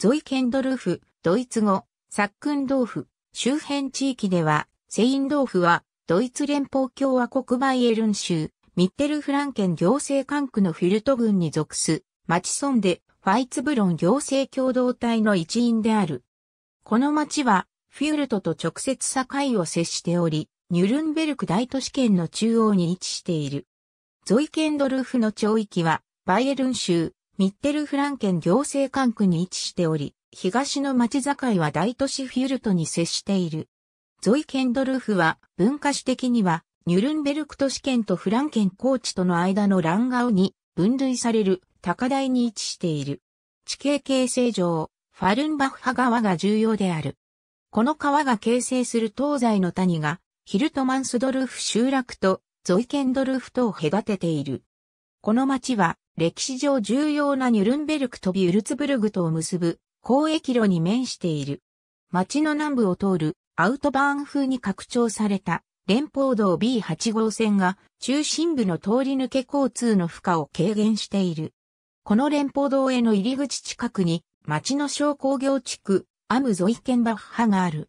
ゾイケンドルフ、ドイツ語、サックンドーフ、周辺地域では、セインドーフは、ドイツ連邦共和国バイエルン州、ミッテルフランケン行政管区のフィルト郡に属す、町村で、ファイツブロン行政共同体の一員である。この町は、フィルトと直接境を接しており、ニュルンベルク大都市圏の中央に位置している。ゾイケンドルフの町域は、バイエルン州、ミッテルフランケン行政管区に位置しており、東の町境は大都市フィルトに接している。ゾイ・ケンドルフは文化史的にはニュルンベルク都市圏とフランケン高地との間のランガオに分類される高台に位置している。地形形成上、ファルンバッハ川が重要である。この川が形成する東西の谷が、ヒルトマンスドルフ集落とゾイケンドルフとを隔てている。この町は歴史上重要なニュルンベルクとビュルツブルグとを結ぶ交易路に面している。町の南部を通るアウトバーン風に拡張された連邦道 B8 号線が中心部の通り抜け交通の負荷を軽減している。この連邦道への入り口近くに町の商工業地区アムゾイケンバッハがある。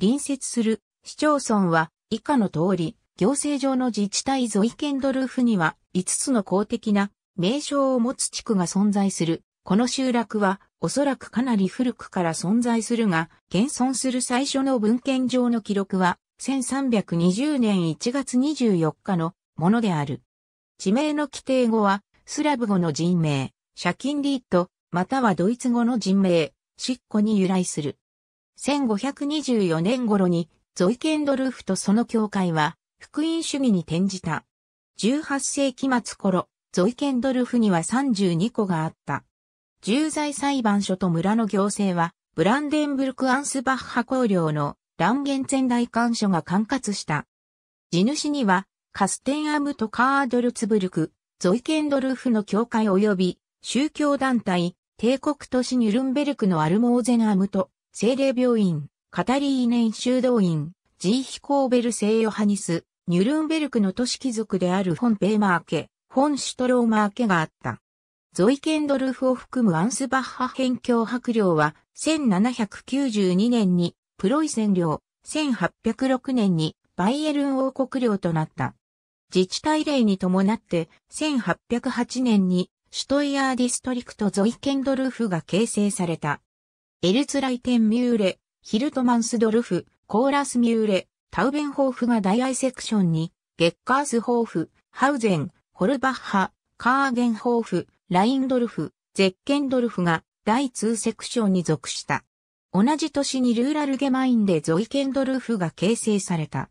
隣接する市町村は以下の通り、行政上の自治体ゾイケンドルフには5つの公的な名称を持つ地区が存在する。この集落は、おそらくかなり古くから存在するが、現存する最初の文献上の記録は、1320年1月24日のものである。地名の規定語は、スラブ語の人名、シャキンリート、またはドイツ語の人名、シッコに由来する。1524年頃に、ゾイケンドルフとその教会は、福音主義に転じた。18世紀末頃、ゾイケンドルフには32個があった。重罪裁判所と村の行政は、ブランデンブルク・アンスバッハ公領のランゲンツェン大官所が管轄した。地主には、カステンアムとカードルツブルク、ゾイケンドルフの教会及び宗教団体、帝国都市ニュルンベルクのアルモーゼンアムと、精霊病院、カタリーネン修道院、ジーヒコーベル聖ヨハニス、ニュルンベルクの都市貴族であるフォンペーマー家、フォン・シュトローマー家があった。ゾイ・ケンドルフを含むアンスバッハ辺境白領は、1792年にプロイセン領、1806年にバイエルン王国領となった。自治体令に伴って、1808年にシュトイヤーディストリクトゾイ・ケンドルフが形成された。エルツライテン・ミューレ、ヒルトマンスドルフ、コーラス・ミューレ、タウベンホーフが大アイセクションに、ゲッカース・ホーフ、ハウゼン、ホルバッハ、カーゲンホーフ、ラインドルフ、ゼッケンドルフが第2セクションに属した。同じ年にルーラルゲマインでゾイケンドルフが形成された。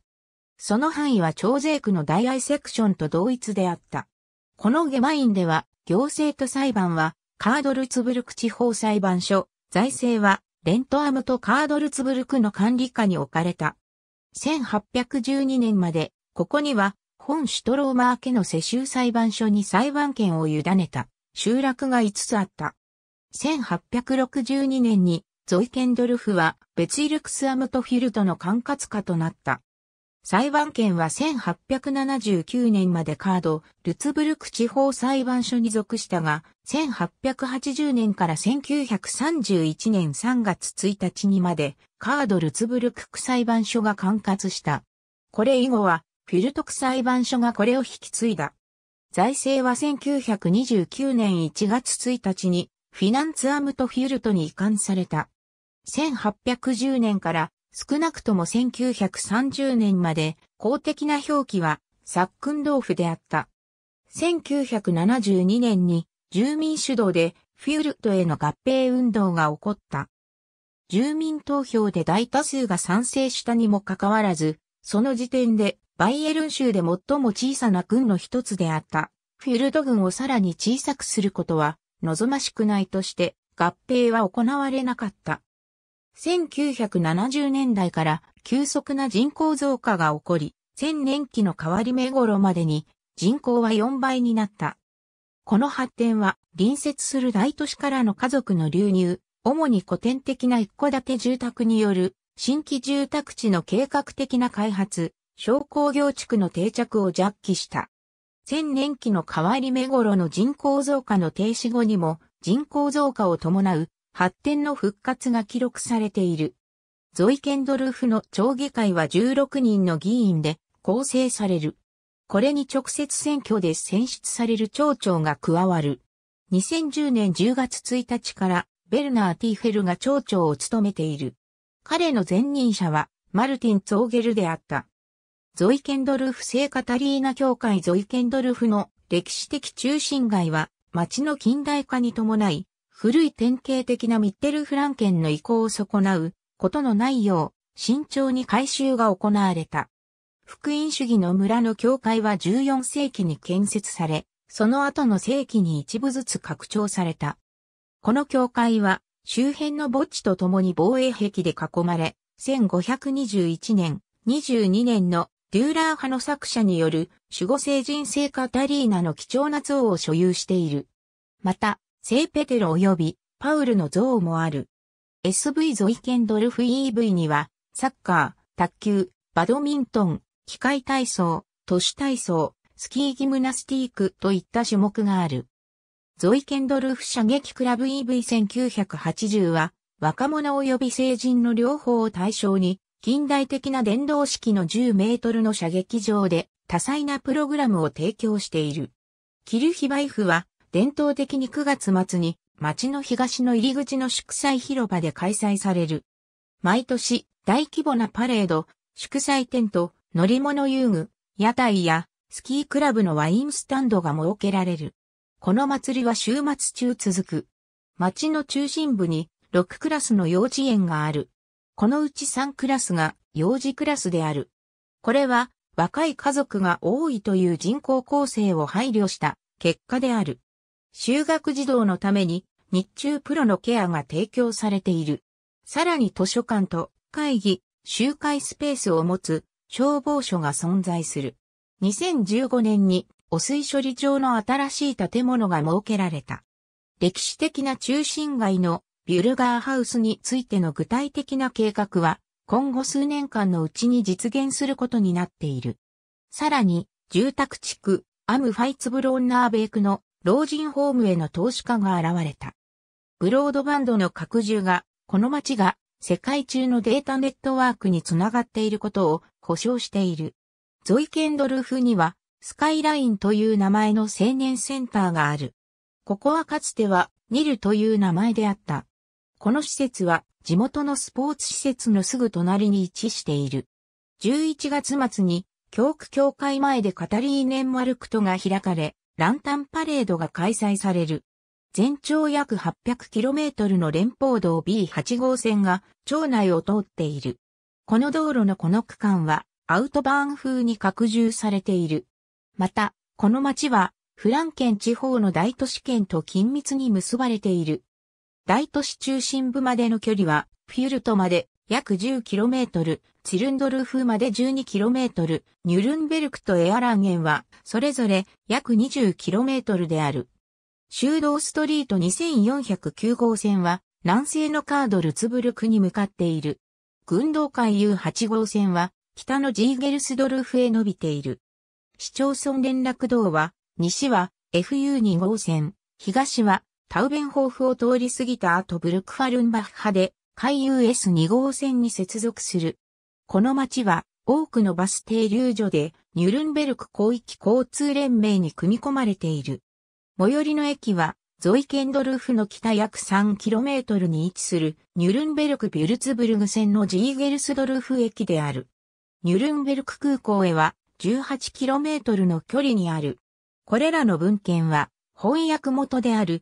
その範囲は超税区の大愛セクションと同一であった。このゲマインでは、行政と裁判は、カードルツブルク地方裁判所、財政は、レントアムとカードルツブルクの管理下に置かれた。1812年まで、ここには、本シュトローマー家の世襲裁判所に裁判権を委ねた集落が5つあった。1862年にゾイケンドルフはベツイルクスアムトフィルトの管轄下となった。裁判権は1879年までカード、ルツブルク地方裁判所に属したが、1880年から1931年3月1日にまで、カードルツブルク区裁判所が管轄した。これ以後は、フィルトク裁判所がこれを引き継いだ。財政は1929年1月1日にフィナンツアムトフィルトに移管された。1810年から少なくとも1930年まで公的な表記はサックンドーフであった。1972年に住民主導でフィルトへの合併運動が起こった。住民投票で大多数が賛成したにもかかわらず、その時点でバイエルン州で最も小さな軍の一つであった、フィルド軍をさらに小さくすることは望ましくないとして合併は行われなかった。1970年代から急速な人口増加が起こり、千年期の変わり目頃までに人口は4倍になった。この発展は隣接する大都市からの家族の流入、主に古典的な一戸建て住宅による新規住宅地の計画的な開発、商工業地区の定着を弱気した。千年期の変わり目頃の人口増加の停止後にも人口増加を伴う発展の復活が記録されている。ゾイ・ケンドルフの町議会は16人の議員で構成される。これに直接選挙で選出される町長が加わる。2010年10月1日からベルナー・ティーフェルが町長を務めている。彼の前任者はマルティン・ツォーゲルであった。ゾイケンドルフ聖カタリーナ教会ゾイケンドルフの歴史的中心街は町の近代化に伴い古い典型的なミッテルフランケンの移行を損なうことのないよう慎重に改修が行われた。福音主義の村の教会は14世紀に建設され、その後の世紀に一部ずつ拡張された。この教会は周辺の墓地と共に防衛壁で囲まれ、1521年、22年のデューラー派の作者による守護聖人聖カタリーナの貴重な像を所有している。また、聖ペテロ及びパウルの像もある。SV ゾイケンドルフ EV には、サッカー、卓球、バドミントン、機械体操、都市体操、スキーギムナスティークといった種目がある。ゾイケンドルフ射撃クラブ EV1980 は、若者及び成人の両方を対象に、近代的な電動式の10メートルの射撃場で多彩なプログラムを提供している。キルヒバイフは伝統的に9月末に町の東の入り口の祝祭広場で開催される。毎年大規模なパレード、祝祭テント、乗り物遊具、屋台やスキークラブのワインスタンドが設けられる。この祭りは週末中続く。町の中心部に6クラスの幼稚園がある。このうち3クラスが幼児クラスである。これは若い家族が多いという人口構成を配慮した結果である。就学児童のために日中プロのケアが提供されている。さらに図書館と会議、集会スペースを持つ消防署が存在する。2015年に汚水処理場の新しい建物が設けられた。歴史的な中心街のビュルガーハウスについての具体的な計画は、今後数年間のうちに実現することになっている。さらに、住宅地区、アム・ファイツブローナーベイクの老人ホームへの投資家が現れた。ブロードバンドの拡充が、この街が世界中のデータネットワークにつながっていることを故障している。ゾイ・ケンドルフには、スカイラインという名前の青年センターがある。ここはかつては、ニルという名前であった。この施設は地元のスポーツ施設のすぐ隣に位置している。11月末に教区協会前でカタリーネンマルクトが開かれ、ランタンパレードが開催される。全長約 800km の連邦道 B8 号線が町内を通っている。この道路のこの区間はアウトバーン風に拡充されている。また、この町はフランケン地方の大都市圏と緊密に結ばれている。大都市中心部までの距離は、フュルトまで約 10km、チルンドルフまで 12km、ニュルンベルクとエアランゲンは、それぞれ約 20km である。修道ストリート2409号線は、南西のカードルツブルクに向かっている。軍道海 U8 号線は、北のジーゲルスドルフへ伸びている。市町村連絡道は、西は FU2 号線、東はタウベンホーフを通り過ぎた後ブルクファルンバッハで、海 US2 号線に接続する。この町は、多くのバス停留所で、ニュルンベルク広域交通連盟に組み込まれている。最寄りの駅は、ゾイケンドルフの北約 3km に位置するニュルンベルク・ビュルツブルグ線のジーゲルスドルフ駅である。ニュルンベルク空港へは 18km の距離にある。これらの文献は翻訳元である